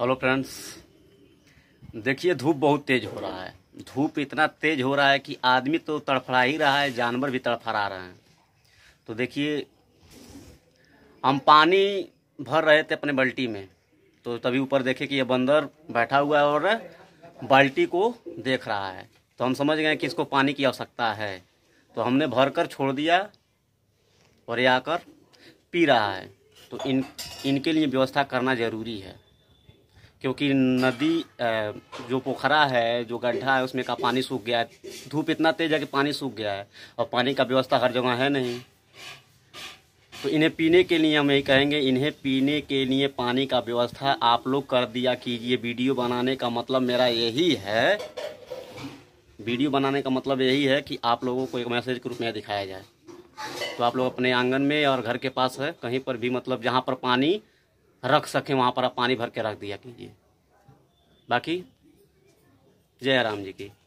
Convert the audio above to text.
hello friends देखिए धूप बहुत तेज हो रहा है धूप इतना तेज हो रहा है कि आदमी तो तड़फड़ा ही रहा है जानवर भी तड़फड़ा रहे हैं तो देखिए हम पानी भर रहे थे अपने बाल्टी में तो तभी ऊपर देखे कि ये बंदर बैठा हुआ है और बाल्टी को देख रहा है तो हम समझ गए कि इसको पानी की आवश्यकता है तो हमने भर कर छोड़ दिया और ये आकर पी रहा है तो इन इनके लिए व्यवस्था करना ज़रूरी है क्योंकि नदी जो पोखरा है जो गड्ढा है उसमें का पानी सूख गया है धूप इतना तेज है कि पानी सूख गया है और पानी का व्यवस्था हर जगह है नहीं तो इन्हें पीने के लिए हम यही कहेंगे इन्हें पीने के लिए पानी का व्यवस्था आप लोग कर दिया कीजिए वीडियो बनाने का मतलब मेरा यही है वीडियो बनाने का मतलब यही है कि आप लोगों को एक मैसेज के रूप में दिखाया जाए तो आप लोग अपने आंगन में और घर के पास है कहीं पर भी मतलब जहाँ पर पानी रख सकें वहाँ पर आप पानी भर के रख दिया कीजिए बाकी जय राम जी की